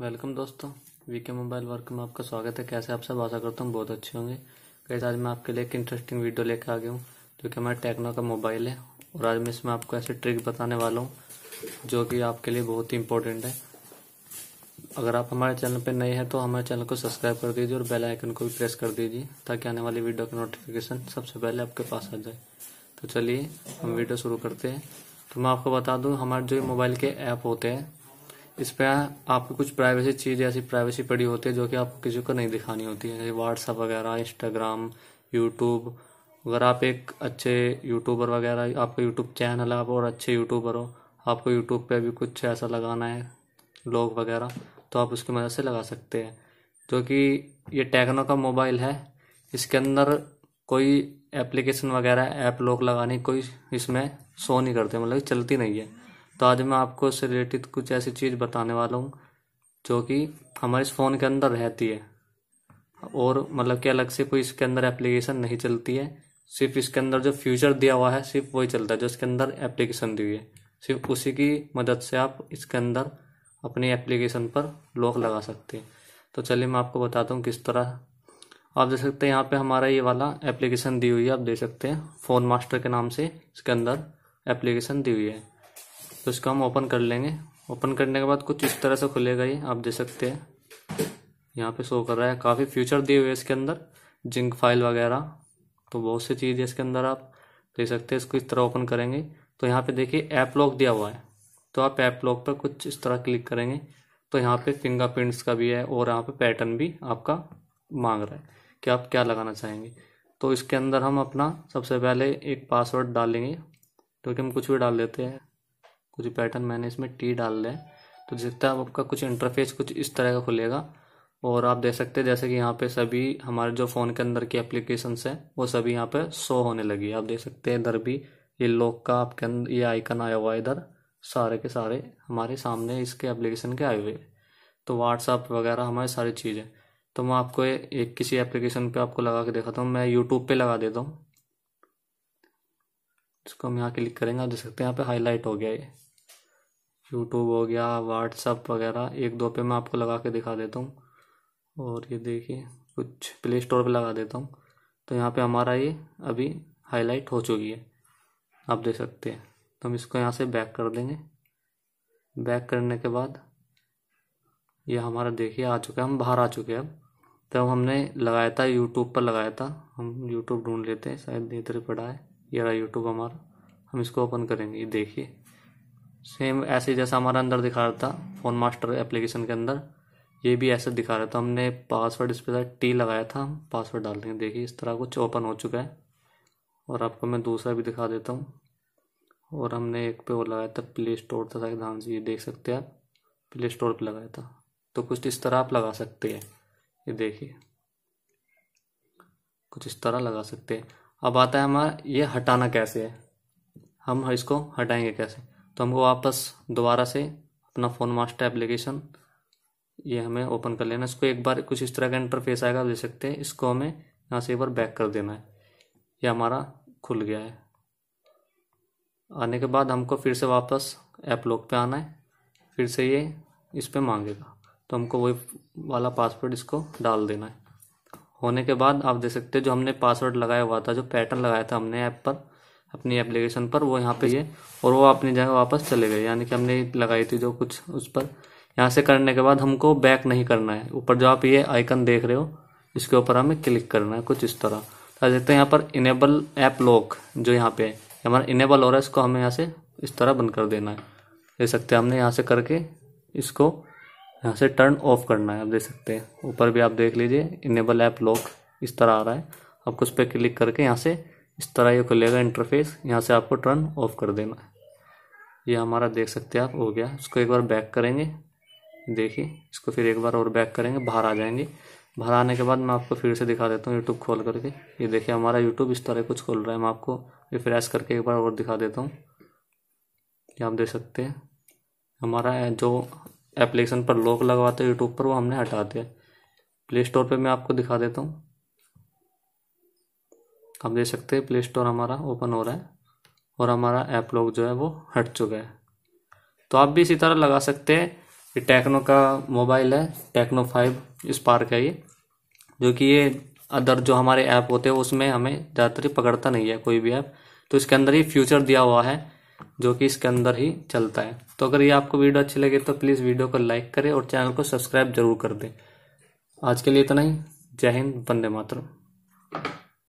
welcome दोस्तों VK mobile work में आपका स्वागत है कैसे आप सब आशा करता हूँ बहुत अच्छे होंगे कैसे आज मैं आपके लिए एक इंटरेस्टिंग वीडियो लेकर आ गया हूँ जो कि हमारा टेक्नो का मोबाइल है और आज मैं इसमें आपको ऐसे ट्रिक बताने वाला हूँ जो कि आपके लिए बहुत ही इंपॉर्टेंट है अगर आप हमारे चैनल पर नए हैं तो हमारे चैनल को सब्सक्राइब कर दीजिए और बेल आइकन को भी प्रेस कर दीजिए ताकि आने वाली वीडियो का नोटिफिकेशन सबसे पहले आपके पास आ जाए तो चलिए हम वीडियो शुरू करते हैं तो मैं आपको बता दूँ हमारे जो मोबाइल के ऐप होते हैं इस पर आपकी कुछ प्राइवेसी चीज़ ऐसी प्राइवेसी पड़ी होती है जो कि आप किसी को नहीं दिखानी होती है जैसे व्हाट्सअप वगैरह इंस्टाग्राम यूट्यूब अगर आप एक अच्छे यूट्यूबर वगैरह आपका यूट्यूब चैनल है आप और अच्छे यूट्यूबर हो आपको यूट्यूब पे भी कुछ ऐसा लगाना है लोग वगैरह तो आप उसकी मदद से लगा सकते हैं जो कि ये टेक्नो का मोबाइल है इसके अंदर कोई एप्लीकेशन वगैरह ऐप लोग लगाने कोई इसमें शो नहीं करते मतलब चलती नहीं है तो आज मैं आपको इससे रिलेटेड कुछ ऐसी चीज़ बताने वाला हूँ जो कि हमारे इस फ़ोन के अंदर रहती है और मतलब कि अलग से कोई इसके अंदर एप्लीकेशन नहीं चलती है सिर्फ इसके अंदर जो फ्यूचर दिया हुआ है सिर्फ वही चलता है जो इसके अंदर एप्लीकेशन दी हुई है सिर्फ उसी की मदद से आप इसके अंदर अपनी एप्लीकेशन पर लॉक लगा सकते हैं तो चलिए मैं आपको बताता हूँ किस तरह आप देख सकते हैं यहाँ पे हमारा ये वाला एप्लीकेशन दी हुई है आप देख सकते हैं फ़ोन मास्टर के नाम से इसके अंदर एप्लीकेशन दी हुई है तो इसका हम ओपन कर लेंगे ओपन करने के बाद कुछ इस तरह से खुलेगा ये आप दे सकते हैं यहाँ पे शो कर रहा है काफ़ी फ्यूचर दिए हुए इसके अंदर जिंक फाइल वगैरह तो बहुत सी चीज़ है इसके अंदर आप दे सकते हैं इसको इस तरह ओपन करेंगे तो यहाँ पे देखिए ऐप लॉक दिया हुआ है तो आप ऐप लॉक पर कुछ इस तरह क्लिक करेंगे तो यहाँ पे फिंगरप्रिंट्स का भी है और यहाँ पे पैटर्न भी आपका मांग रहा है कि आप क्या लगाना चाहेंगे तो इसके अंदर हम अपना सबसे पहले एक पासवर्ड डालेंगे क्योंकि तो हम कुछ भी डाल लेते हैं कुछ पैटर्न मैंने इसमें टी डाल दें तो दिखता आप आपका कुछ इंटरफेस कुछ इस तरह का खुलेगा और आप देख सकते हैं जैसे कि यहाँ पे सभी हमारे जो फ़ोन के अंदर की एप्लीकेशन है वो सभी यहाँ पे शो होने लगी आप देख सकते हैं इधर भी ये लॉक का आपके अंदर ये आइकन आया हुआ है इधर सारे के सारे हमारे सामने इसके एप्लीकेशन के आए हुए तो व्हाट्सअप वगैरह हमारे सारी चीज़ें तो मैं आपको एक किसी एप्लीकेशन पे आपको लगा के देखाता हूँ मैं यूट्यूब पे लगा देता हूँ इसको हम यहाँ क्लिक करेंगे आप देख सकते हैं यहाँ पे हाईलाइट हो गया ये यूट्यूब हो गया व्हाट्सअप वगैरह एक दो पे मैं आपको लगा के दिखा देता हूँ और ये देखिए कुछ प्ले स्टोर पर लगा देता हूँ तो यहाँ पे हमारा ये अभी हाईलाइट हो चुकी है आप देख सकते हैं तो हम इसको यहाँ से बैक कर देंगे बैक करने के बाद ये हमारा देखिए आ चुका है हम बाहर आ चुके हैं अब तब तो हमने लगाया था यूट्यूब पर लगाया था हम यूट्यूब ढूंढ लेते हैं शायद इधर पड़ा है ये रहा यूट्यूब हमारा हम इसको ओपन करेंगे ये देखिए सेम ऐसे जैसा हमारा अंदर दिखा रहा था फ़ोन मास्टर एप्लीकेशन के अंदर ये भी ऐसे दिखा रहा था हमने पासवर्ड इस पर टी लगाया था हम पासवर्ड डाल देंगे देखिए इस तरह कुछ ओपन हो चुका है और आपको मैं दूसरा भी दिखा देता हूँ और हमने एक पे वो लगाया था प्ले स्टोर था शायद हाँ जी ये देख सकते हैं आप प्ले स्टोर पर लगाया था तो कुछ इस तरह आप लगा सकते हैं ये देखिए कुछ इस तरह लगा सकते हैं अब आता है हमारा ये हटाना कैसे है हम इसको हटाएंगे कैसे तो हमको वापस दोबारा से अपना फ़ोन मास्टर एप्लीकेशन ये हमें ओपन कर लेना इसको एक बार कुछ इस तरह का इंटरफेस आएगा दे सकते हैं इसको हमें यहाँ से एक बार बैक कर देना है ये हमारा खुल गया है आने के बाद हमको फिर से वापस ऐप लॉक पे आना है फिर से ये इस पर मांगेगा तो हमको वही वाला पासवर्ड इसको डाल देना है होने के बाद आप देख सकते हो जो हमने पासवर्ड लगाया हुआ था जो पैटर्न लगाया था हमने ऐप पर अपनी एप्लीकेशन पर वो यहाँ पे ये और वो अपनी जगह वापस चले गए यानी कि हमने लगाई थी जो कुछ उस पर यहाँ से करने के बाद हमको बैक नहीं करना है ऊपर जो आप ये आइकन देख रहे हो इसके ऊपर हमें क्लिक करना है कुछ इस तरह तो देखते हैं यहाँ पर इनेबल ऐप लॉक जो यहाँ पे हमारा इनेबल हो रहा है इसको हमें यहाँ से इस तरह बंद कर देना है दे सकते हैं हमने यहाँ से करके इसको यहाँ से टर्न ऑफ करना है आप देख सकते हैं ऊपर भी आप देख लीजिए इनेबल ऐप लॉक इस तरह आ रहा है आपको उस पर क्लिक करके यहाँ से इस तरह ये खुलेगा इंटरफेस यहाँ से आपको टर्न ऑफ कर देना है ये हमारा देख सकते हैं आप हो गया इसको एक बार बैक करेंगे देखिए इसको फिर एक बार और बैक करेंगे बाहर आ जाएंगे बाहर आने के बाद मैं आपको फिर से दिखा देता हूँ यूट्यूब खोल करके ये देखिए हमारा यूट्यूब इस तरह कुछ खोल रहा है मैं आपको रिफ्रेश करके एक बार और दिखा देता हूँ ये आप देख सकते हैं हमारा जो एप्लीकेशन पर लॉक लगवाते यूट्यूब पर वो हमने हटा दिया प्ले स्टोर पर मैं आपको दिखा देता हूँ आप देख सकते हैं प्ले स्टोर हमारा ओपन हो रहा है और हमारा ऐप लॉक जो है वो हट चुका है तो आप भी इसी तरह लगा सकते हैं ये टेक्नो का मोबाइल है टेक्नो फाइव स्पार्क है ये जो कि ये अदर जो हमारे ऐप होते हैं उसमें हमें ज़्यादातर पकड़ता नहीं है कोई भी ऐप तो इसके अंदर ही फ्यूचर दिया हुआ है जो कि इसके अंदर ही चलता है तो अगर ये आपको वीडियो अच्छी लगे तो प्लीज़ वीडियो को लाइक करें और चैनल को सब्सक्राइब जरूर कर दें आज के लिए इतना ही जय हिंद वंदे मातरम